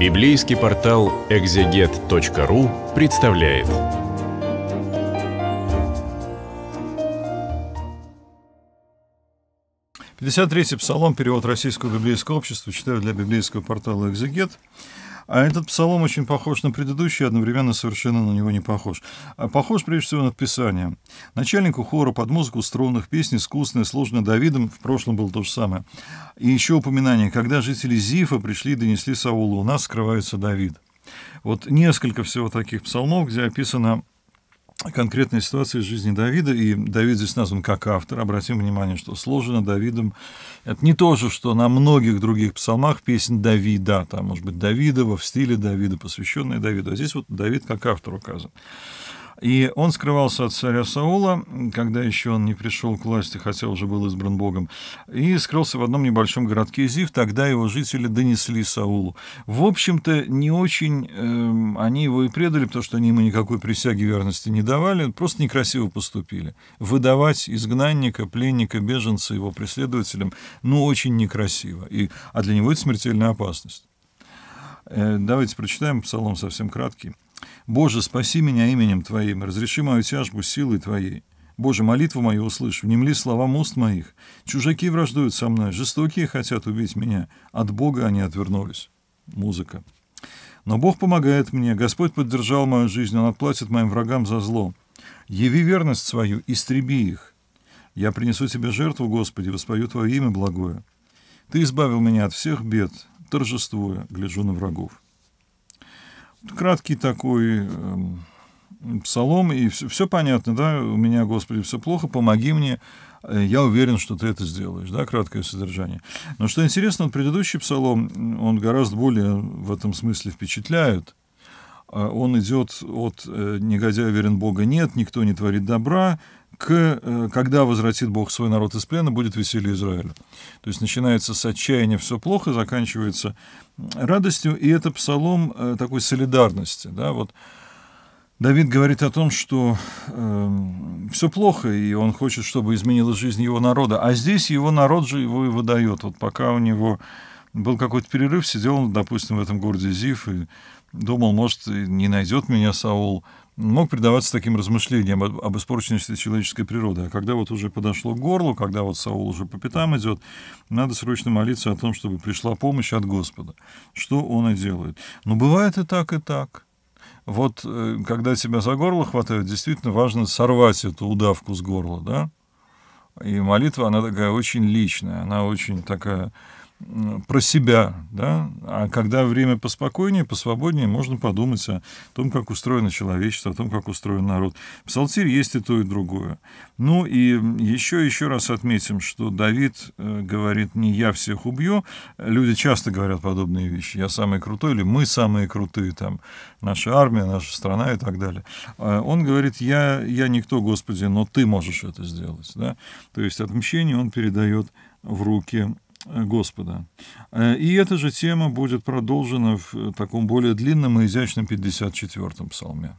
Библейский портал экзегет.ру представляет. Пятьдесят третий псалом, перевод Российского библейского общества, читаю для библейского портала «Экзегет». А этот псалом очень похож на предыдущий, одновременно совершенно на него не похож. А похож, прежде всего, на Писание. Начальнику хора под музыку струнных песен, искусственно, сложное. Давидом, в прошлом было то же самое. И еще упоминание, когда жители Зифа пришли и донесли Саулу, у нас скрывается Давид. Вот несколько всего таких псалмов, где описано конкретной ситуации из жизни Давида, и Давид здесь назван как автор. Обратим внимание, что сложено Давидом. Это не то же, что на многих других псалмах песен Давида, там, может быть, Давидова, в стиле Давида, посвященная Давиду. А здесь вот Давид как автор указан. И он скрывался от царя Саула, когда еще он не пришел к власти, хотя уже был избран Богом, и скрылся в одном небольшом городке Зив. Тогда его жители донесли Саулу. В общем-то, не очень э, они его и предали, потому что они ему никакой присяги верности не давали, просто некрасиво поступили. Выдавать изгнанника, пленника, беженца его преследователям, ну, очень некрасиво. И, а для него это смертельная опасность. Э, давайте прочитаем, псалом совсем краткий. Боже, спаси меня именем Твоим, разреши мою тяжбу силой Твоей. Боже, молитву мою услышь, внемли слова уст моих. Чужаки враждуют со мной, жестокие хотят убить меня. От Бога они отвернулись. Музыка. Но Бог помогает мне, Господь поддержал мою жизнь, Он отплатит моим врагам за зло. Яви верность свою, истреби их. Я принесу Тебе жертву, Господи, воспою Твое имя благое. Ты избавил меня от всех бед, торжествуя, гляжу на врагов. Краткий такой эм, псалом, и все, все понятно, да, у меня, Господи, все плохо, помоги мне, э, я уверен, что ты это сделаешь, да, краткое содержание. Но что интересно, вот предыдущий псалом, он гораздо более в этом смысле впечатляет. А он идет от э, «негодяя уверен Бога нет, никто не творит добра», к э, «Когда возвратит Бог свой народ из плена, будет веселье Израиля». То есть начинается с отчаяния «все плохо», заканчивается радостью, и это псалом э, такой солидарности. Да? Вот Давид говорит о том, что э, эм, все плохо, и он хочет, чтобы изменилась жизнь его народа. А здесь его народ же его и выдает. Вот пока у него был какой-то перерыв, сидел он, допустим, в этом городе Зиф и думал, может, не найдет меня Саул, мог предаваться таким размышлениям об, об испорченности человеческой природы. А когда вот уже подошло к горлу, когда вот Саул уже по пятам идет, надо срочно молиться о том, чтобы пришла помощь от Господа. Что он и делает. Но ну, бывает и так, и так. Вот э, когда тебя за горло хватает, действительно важно сорвать эту удавку с горла, да? И молитва, она такая очень личная, она очень такая про себя, да, а когда время поспокойнее, посвободнее, можно подумать о том, как устроено человечество, о том, как устроен народ. Псалтирь есть и то, и другое. Ну и еще, еще раз отметим, что Давид э, говорит, не я всех убью, люди часто говорят подобные вещи, я самый крутой или мы самые крутые, там, наша армия, наша страна и так далее. А он говорит, я, я никто, Господи, но ты можешь это сделать, да, то есть отмщение он передает в руки Э, Господа. Э, и эта же тема будет продолжена в э, таком более длинном и изящном 54-м псалме.